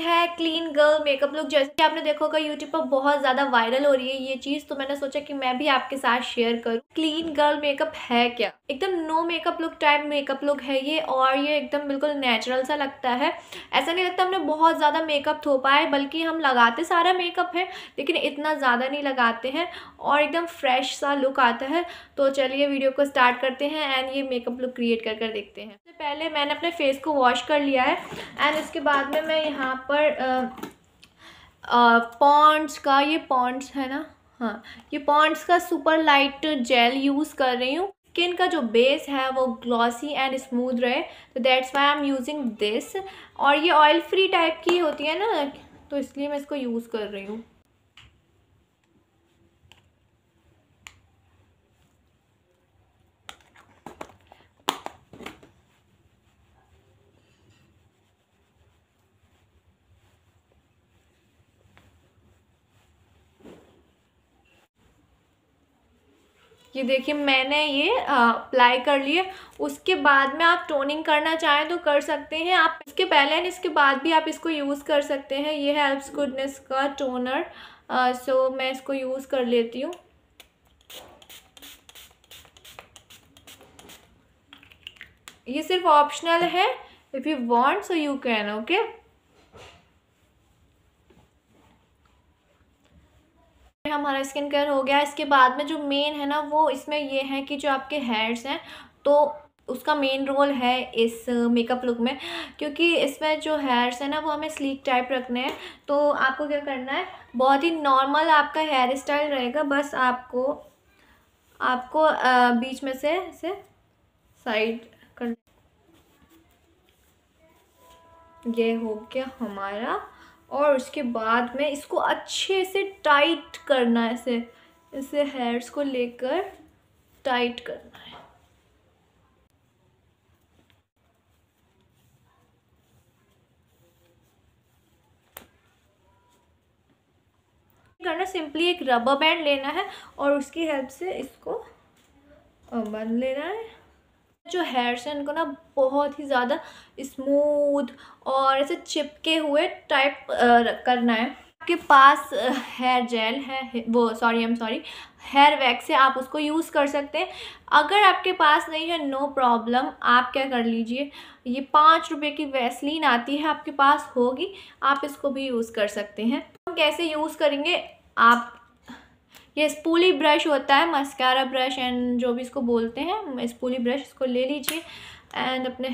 है clean girl makeup look जैसे कि आपने देखा होगा यूट्यूब पर बहुत ज़्यादा वायरल हो रही है ये चीज़ तो मैंने सोचा कि मैं भी आपके साथ शेयर करूँ क्लीन गर्ल मेकअप है क्या एकदम no makeup look type makeup look है ये और ये एकदम बिल्कुल नेचुरल सा लगता है ऐसा नहीं लगता हमने बहुत ज़्यादा मेकअप थोपा है बल्कि हम लगाते सारा मेकअप है लेकिन इतना ज़्यादा नहीं लगाते हैं और एकदम फ्रेश सा लुक आता है तो चलिए वीडियो को स्टार्ट करते हैं एंड ये मेकअप लुक क्रिएट कर देखते हैं सबसे पहले मैंने अपने फेस को वॉश कर लिया है एंड इसके बाद में मैं यहाँ पर पॉन्ड्स का ये पॉन्ड्स है ना हाँ ये पॉन्ड्स का सुपर लाइट जेल यूज़ कर रही हूँ स्किन का जो बेस है वो ग्लॉसी एंड स्मूथ रहे तो that's why I am using this और ये ऑयल फ्री टाइप की होती है ना तो इसलिए मैं इसको यूज़ कर रही हूँ ये देखिए मैंने ये अप्लाई कर लिए उसके बाद में आप टोनिंग करना चाहें तो कर सकते हैं आप इसके पहले एंड इसके बाद भी आप इसको यूज़ कर सकते हैं ये है एल्प्स गुडनेस का टोनर सो मैं इसको यूज़ कर लेती हूँ ये सिर्फ ऑप्शनल है if you want so you can okay हमारा स्किन केयर हो गया इसके बाद में जो मेन है ना वो इसमें ये है कि जो आपके हेयर्स हैं तो उसका मेन रोल है इस मेकअप लुक में क्योंकि इसमें जो हेयर्स है ना वो हमें स्लीक टाइप रखने हैं तो आपको क्या करना है बहुत ही नॉर्मल आपका हेयर स्टाइल रहेगा बस आपको आपको बीच में से इसे साइड कर ये हो गया हमारा और उसके बाद में इसको अच्छे से टाइट करना है इसे इसे हेयर्स को लेकर टाइट करना है करना सिंपली एक रबर बैंड लेना है और उसकी हेल्प से इसको बंद लेना है जो हेयर्स हैं इनको ना बहुत ही ज़्यादा स्मूथ और ऐसे चिपके हुए टाइप करना है आपके पास हेयर जेल है वो sorry um sorry hair wax है आप उसको यूज़ कर सकते हैं अगर आपके पास नहीं है नो प्रॉब्लम आप क्या कर लीजिए ये पाँच रुपये की वैसलीन आती है आपके पास होगी आप इसको भी यूज़ कर सकते हैं हम कैसे यूज़ करेंगे आप ये स्पूली ब्रश होता है मस्कारा ब्रश एंड जो भी इसको बोलते हैं स्पूली ब्रश इसको ले लीजिए एंड अपने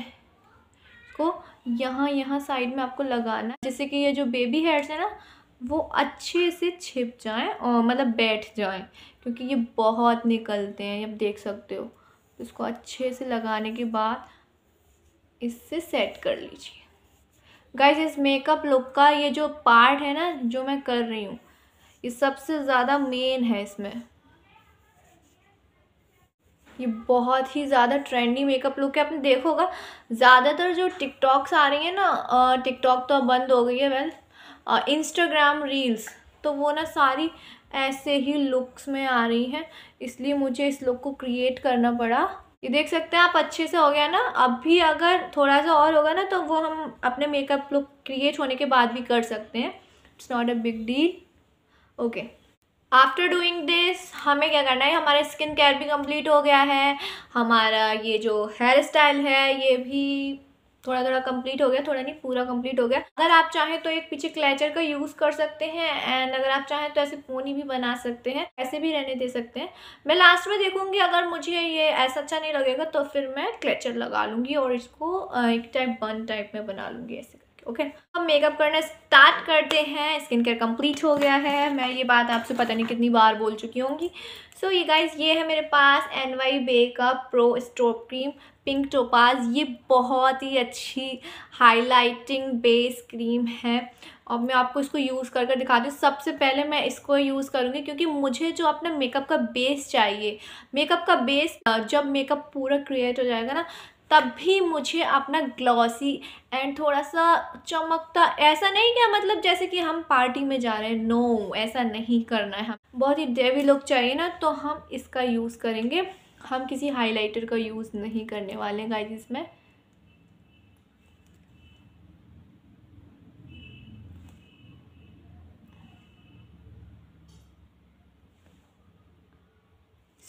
को यहाँ यहाँ साइड में आपको लगाना जैसे कि ये जो बेबी हेयर्स है ना वो अच्छे से छिप जाएं और मतलब बैठ जाएं क्योंकि ये बहुत निकलते हैं आप देख सकते हो इसको अच्छे से लगाने के बाद इससे सेट कर लीजिए गाइज इस मेकअप लुक का ये जो पार्ट है ना जो मैं कर रही हूँ ये सबसे ज़्यादा मेन है इसमें ये बहुत ही ज़्यादा ट्रेंडी मेकअप लुक है आपने देखोगा ज़्यादातर जो टिकटॉक्स आ रही हैं ना टिकटॉक तो अब बंद हो गई है वेल इंस्टाग्राम रील्स तो वो ना सारी ऐसे ही लुक्स में आ रही हैं इसलिए मुझे इस लुक को क्रिएट करना पड़ा ये देख सकते हैं आप अच्छे से हो गया ना अब भी अगर थोड़ा सा और होगा ना तो वो हम अपने मेकअप लुक क्रिएट होने के बाद भी कर सकते हैं it's not a big deal okay after doing this हमें क्या करना है हमारा स्किन केयर भी कंप्लीट हो गया है हमारा ये जो हेयर स्टाइल है ये भी थोड़ा थोड़ा कंप्लीट हो गया थोड़ा नहीं पूरा कंप्लीट हो गया अगर आप चाहें तो एक पीछे क्लैचर का यूज़ कर सकते हैं एंड अगर आप चाहें तो ऐसे पोनी भी बना सकते हैं ऐसे भी रहने दे सकते हैं मैं लास्ट में देखूंगी अगर मुझे ये ऐसा अच्छा नहीं लगेगा तो फिर मैं क्लैचर लगा लूँगी और इसको एक टाइप बन टाइप में बना लूँगी ऐसे ओके हम मेकअप करना स्टार्ट करते हैं स्किन केयर कंप्लीट हो गया है मैं ये बात आपसे पता नहीं कितनी बार बोल चुकी होंगी सो ये गाइज ये है मेरे पास एन वाई बे का pro strobe cream pink topaz ये बहुत ही अच्छी हाइलाइटिंग बेस क्रीम है और मैं आपको इसको यूज़ कर कर दिखाती हूँ सबसे पहले मैं इसको यूज़ करूँगी क्योंकि मुझे जो अपना मेकअप का बेस चाहिए मेकअप का बेस जब मेकअप पूरा क्रिएट हो जाएगा ना तब भी मुझे अपना ग्लॉसी एंड थोड़ा सा चमकता ऐसा नहीं क्या मतलब जैसे कि हम पार्टी में जा रहे हैं नो ऐसा नहीं करना है हम बहुत ही डेवी लुक चाहिए ना तो हम इसका यूज़ करेंगे हम किसी हाइलाइटर का यूज़ नहीं करने वाले हैं गाइज इसमें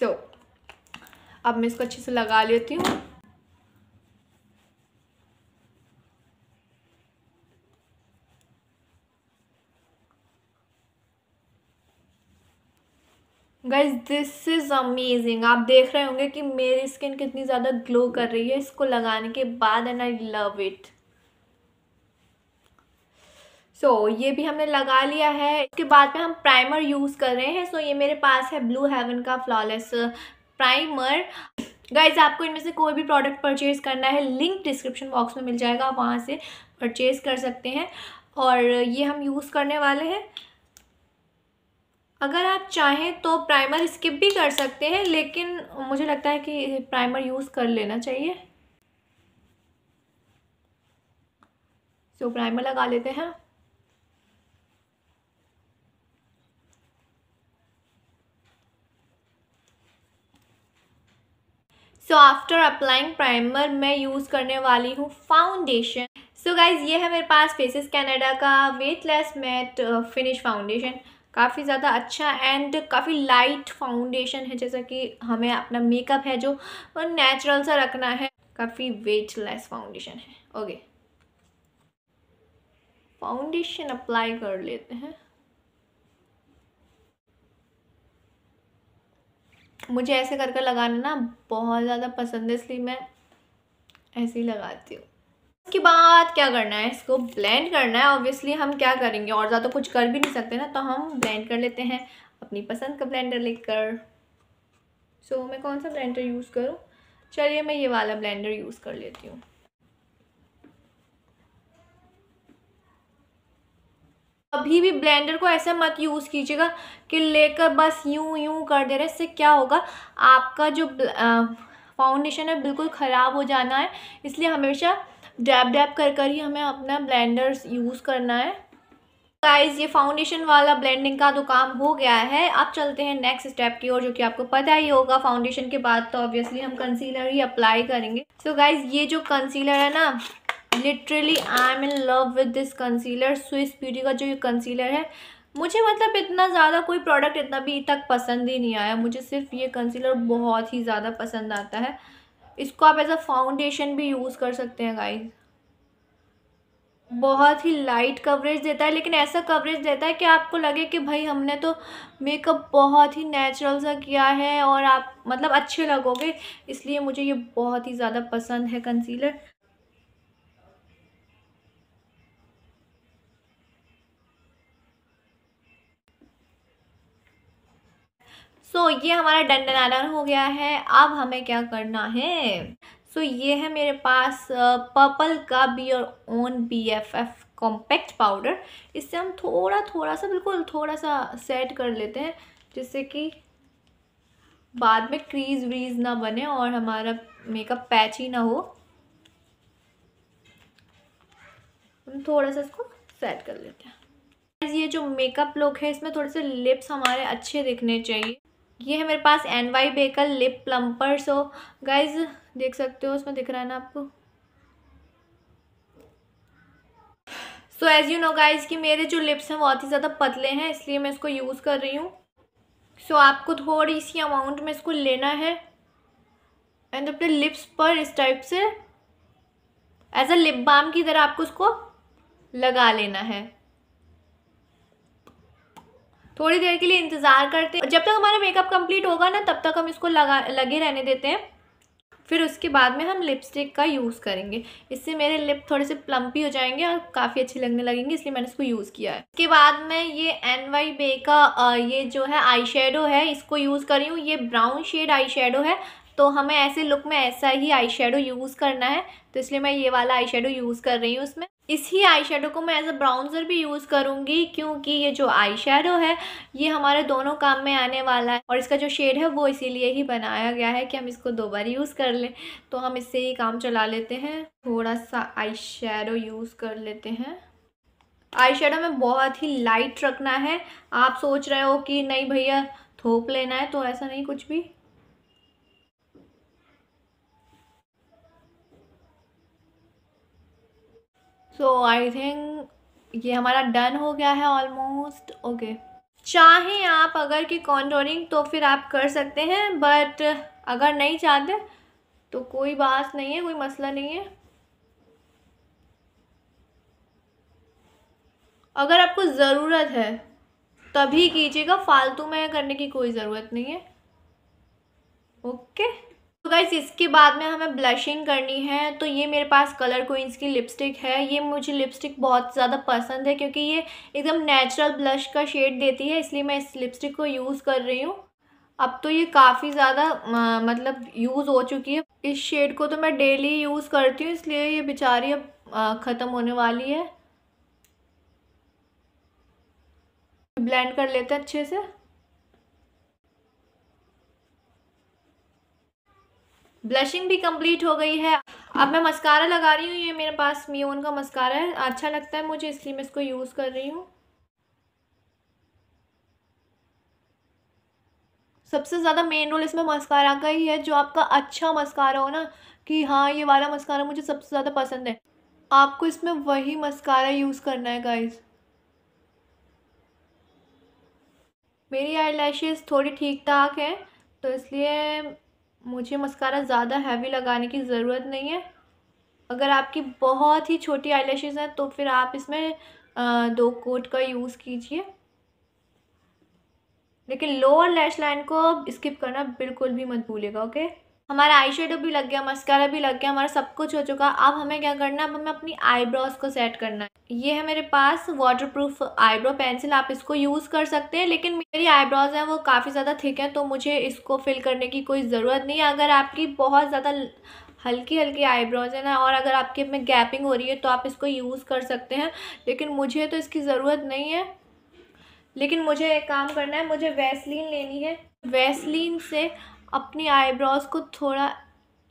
सो so, अब मैं इसको अच्छे से लगा लेती हूँ गाइज दिस इज़ अमेजिंग आप देख रहे होंगे कि मेरी स्किन कितनी ज़्यादा ग्लो कर रही है इसको लगाने के बाद and I love it so ये भी हमने लगा लिया है इसके बाद में हम प्राइमर यूज़ कर रहे हैं सो so, ये मेरे पास है ब्लू हेवन का फ्लॉलेस प्राइमर गाइज आपको इनमें से कोई भी प्रोडक्ट परचेज़ करना है लिंक डिस्क्रिप्शन बॉक्स में मिल जाएगा आप वहाँ से परचेज़ कर सकते हैं और ये हम यूज़ करने वाले हैं अगर आप चाहें तो प्राइमर स्किप भी कर सकते हैं लेकिन मुझे लगता है कि प्राइमर यूज़ कर लेना चाहिए तो प्राइमर लगा लेते हैं सो आफ्टर अप्लाइंग प्राइमर मैं यूज़ करने वाली हूँ फाउंडेशन सो गाइज ये है मेरे पास फेसेस कैनेडा का वेटलेस मैट फिनिश फाउंडेशन काफ़ी ज़्यादा अच्छा एंड काफ़ी लाइट फाउंडेशन है जैसा कि हमें अपना मेकअप है जो नेचुरल सा रखना है काफ़ी वेटलेस फाउंडेशन है ओके फाउंडेशन अप्लाई कर लेते हैं मुझे ऐसे करके लगाना ना बहुत ज़्यादा पसंद है इसलिए मैं ऐसे ही लगाती हूँ उसके बाद क्या करना है इसको ब्लेंड करना है ऑब्वियसली हम क्या करेंगे और ज़्यादा कुछ कर भी नहीं सकते ना तो हम ब्लेंड कर लेते हैं अपनी पसंद का ब्लेंडर लेकर सो so, मैं कौन सा ब्लेंडर यूज़ करूँ चलिए मैं ये वाला ब्लेंडर यूज़ कर लेती हूँ अभी भी ब्लेंडर को ऐसा मत यूज़ कीजिएगा कि लेकर बस यूं यूं कर दे रहे इससे क्या होगा आपका जो फाउंडेशन है बिल्कुल ख़राब हो जाना है इसलिए हमेशा डैप डैप कर कर ही हमें अपना ब्लेंडर यूज़ करना है गाइज़ ये फाउंडेशन वाला ब्लेंडिंग का तो काम हो गया है अब चलते हैं नेक्स्ट स्टेप की ओर जो कि आपको पता ही होगा फाउंडेशन के बाद तो ऑब्वियसली हम कंसीलर ही अप्लाई करेंगे सो so गाइज ये जो कंसीलर है ना literally I am in love with this concealer Swiss Beauty का जो ये कंसीलर है मुझे मतलब इतना ज़्यादा कोई प्रोडक्ट इतना भी तक पसंद ही नहीं आया मुझे सिर्फ ये कंसीलर बहुत ही ज़्यादा पसंद आता है इसको आप एज अ फाउंडेशन भी यूज़ कर सकते हैं गाइज बहुत ही लाइट कवरेज देता है लेकिन ऐसा कवरेज देता है कि आपको लगे कि भाई हमने तो मेकअप बहुत ही नेचुरल सा किया है और आप मतलब अच्छे लगोगे इसलिए मुझे ये बहुत ही ज़्यादा पसंद है कंसीलर सो so, ये हमारा डन डनाना हो गया है अब हमें क्या करना है सो so, ये है मेरे पास पर्पल का be your own B F F compact powder इससे हम थोड़ा थोड़ा सा बिल्कुल थोड़ा सा सेट कर लेते हैं जिससे कि बाद में क्रीज व्रीज ना बने और हमारा मेकअप पैच ही ना हो हम थोड़ा सा इसको सेट कर लेते हैं ये जो मेकअप लुक है इसमें थोड़े से लिप्स हमारे अच्छे दिखने चाहिए ये है मेरे पास एन वाई बेकल लिप प्लम्पर सो गाइज देख सकते हो उसमें दिख रहा है ना आपको so as you know guys कि मेरे जो लिप्स हैं बहुत ही ज़्यादा पतले हैं इसलिए मैं इसको यूज़ कर रही हूँ सो so, आपको थोड़ी सी अमाउंट में इसको लेना है एंड अपने लिप्स पर इस टाइप से एज अ लिप बाम की तरह आपको उसको लगा लेना है थोड़ी देर के लिए इंतज़ार करते हैं जब तक हमारा मेकअप कंप्लीट होगा ना तब तक हम इसको लगा लगे रहने देते हैं फिर उसके बाद में हम लिपस्टिक का यूज़ करेंगे इससे मेरे लिप थोड़े से प्लम्पी हो जाएंगे और काफ़ी अच्छे लगने लगेंगे इसलिए मैंने इसको यूज़ किया है इसके बाद मैं ये एन वाई बे का ये जो है आई शेडो है इसको यूज़ कर रही हूँ ये ब्राउन शेड आई शेडो है तो हमें ऐसे लुक में ऐसा ही आई शेडो यूज़ करना है तो इसलिए मैं ये वाला आई शेडो यूज़ कर रही हूँ उसमें इसी आई शेडो को मैं एज अ ब्राउन्ज़र भी यूज़ करूँगी क्योंकि ये जो आई शेडो है ये हमारे दोनों काम में आने वाला है और इसका जो शेड है वो इसीलिए ही बनाया गया है कि हम इसको दो बार यूज़ कर लें तो हम इससे ही काम चला लेते हैं थोड़ा सा आई शेडो यूज़ कर लेते हैं आई शेडो में बहुत ही लाइट रखना है आप सोच रहे हो कि नहीं भैया थोप लेना है तो ऐसा नहीं कुछ भी सो आई थिंक ये हमारा डन हो गया है ऑलमोस्ट ओके okay. चाहें आप अगर कि कॉन्टोरिंग तो फिर आप कर सकते हैं बट अगर नहीं चाहते तो कोई बात नहीं है कोई मसला नहीं है अगर आपको ज़रूरत है तभी कीजिएगा फालतू में करने की कोई ज़रूरत नहीं है ओके तो गाइज़ इसके बाद में हमें ब्लशिंग करनी है तो ये मेरे पास कलर कोइंस की लिपस्टिक है ये मुझे लिपस्टिक बहुत ज़्यादा पसंद है क्योंकि ये एकदम नेचुरल ब्लश का शेड देती है इसलिए मैं इस लिपस्टिक को यूज़ कर रही हूँ अब तो ये काफ़ी ज़्यादा मतलब यूज़ हो चुकी है इस शेड को तो मैं डेली यूज़ करती हूँ इसलिए ये बेचारी अब ख़त्म होने वाली है ब्लेंड कर लेते हैं अच्छे से ब्लशिंग भी कंप्लीट हो गई है अब मैं मस्कारा लगा रही हूँ ये मेरे पास मियोन का मस्कारा है अच्छा लगता है मुझे इसलिए मैं इसको यूज़ कर रही हूँ सबसे ज़्यादा मेन रोल इसमें मस्कारा का ही है जो आपका अच्छा मस्कारा हो ना कि हाँ ये वाला मस्कारा मुझे सबसे ज़्यादा पसंद है आपको इसमें वही मस्कारा यूज़ करना है गाइज़ मेरी आई थोड़ी ठीक ठाक है तो इसलिए मुझे मस्कारा ज़्यादा हैवी लगाने की ज़रूरत नहीं है अगर आपकी बहुत ही छोटी आईलैशेज़ हैं तो फिर आप इसमें दो कोट का यूज़ कीजिए लेकिन लोअर लैश लाइन को स्किप करना बिल्कुल भी मत भूलेगा ओके हमारा आई शेडो भी लग गया मस्कारा भी लग गया हमारा सब कुछ हो चुका अब हमें क्या करना है अब हमें अपनी आईब्रोज को सेट करना है ये है मेरे पास वाटर प्रूफ आईब्रो पेंसिल आप इसको यूज़ कर सकते हैं लेकिन मेरी आईब्रोज हैं वो काफ़ी ज़्यादा थिक हैं तो मुझे इसको फिल करने की कोई ज़रूरत नहीं है अगर आपकी बहुत ज़्यादा हल्की हल्की आईब्रोज है ना और अगर आपके में गैपिंग हो रही है तो आप इसको यूज़ कर सकते हैं लेकिन मुझे तो इसकी ज़रूरत नहीं है लेकिन मुझे एक काम करना है मुझे वैसलीन लेनी है वैसलीन से अपनी आईब्रोज़ को थोड़ा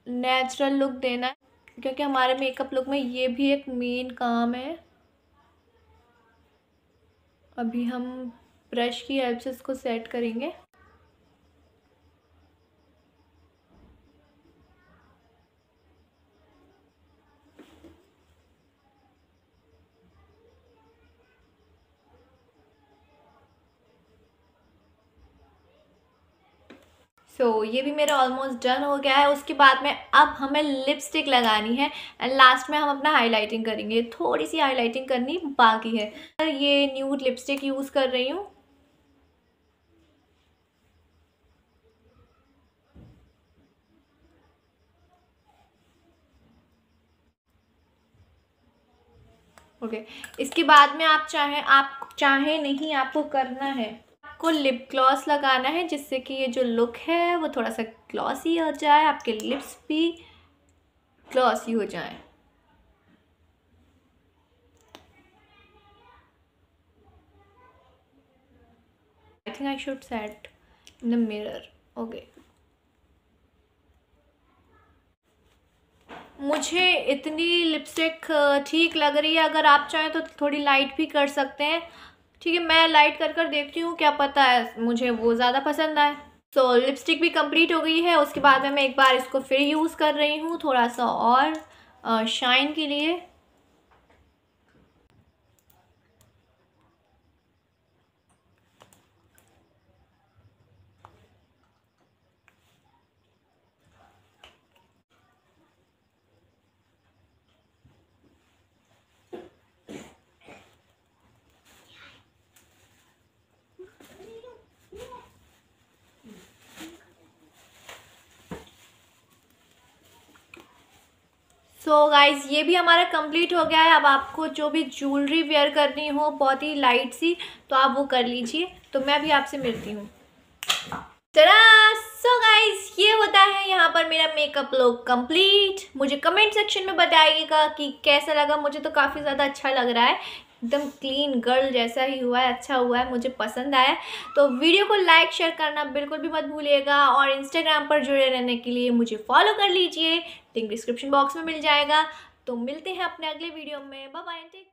नेचुरल लुक देना है क्योंकि हमारे मेकअप लुक में ये भी एक मेन काम है अभी हम ब्रश की हेल्प से इसको सेट करेंगे सो so, ये भी मेरा ऑलमोस्ट डन हो गया है उसके बाद में अब हमें लिपस्टिक लगानी है एंड लास्ट में हम अपना हाईलाइटिंग करेंगे थोड़ी सी हाईलाइटिंग करनी बाकी है ये न्यूड लिपस्टिक यूज़ कर रही हूँ ओके okay. इसके बाद में आप चाहें आप चाहें नहीं आपको करना है आपको लिप ग्लॉस लगाना है जिससे कि ये जो लुक है वो थोड़ा सा ग्लॉसी हो जाए आपके लिप्स भी ग्लॉसी हो जाए I think I should set in the okay मुझे इतनी लिपस्टिक ठीक लग रही है अगर आप चाहें तो थोड़ी लाइट भी कर सकते हैं ठीक है मैं लाइट कर कर देखती हूँ क्या पता है मुझे वो ज़्यादा पसंद आए सो so, लिपस्टिक भी कंप्लीट हो गई है उसके बाद में मैं एक बार इसको फिर यूज़ कर रही हूँ थोड़ा सा और शाइन के लिए सो so गाइज़ ये भी हमारा कंप्लीट हो गया है अब आपको जो भी ज्वेलरी वेयर करनी हो बहुत ही लाइट सी तो आप वो कर लीजिए तो मैं भी आपसे मिलती हूँ जरा सो गाइज ये होता है यहाँ पर मेरा मेकअप लुक कंप्लीट मुझे कमेंट सेक्शन में बताइएगा कि कैसा लगा मुझे तो काफ़ी ज़्यादा अच्छा लग रहा है एकदम क्लीन गर्ल जैसा ही हुआ है अच्छा हुआ है मुझे पसंद आया तो वीडियो को लाइक शेयर करना बिल्कुल भी मत भूलिएगा और इंस्टाग्राम पर जुड़े रहने के लिए मुझे फॉलो कर लीजिए लिंक डिस्क्रिप्शन बॉक्स में मिल जाएगा तो मिलते हैं अपने अगले वीडियो में बाय बाय टेक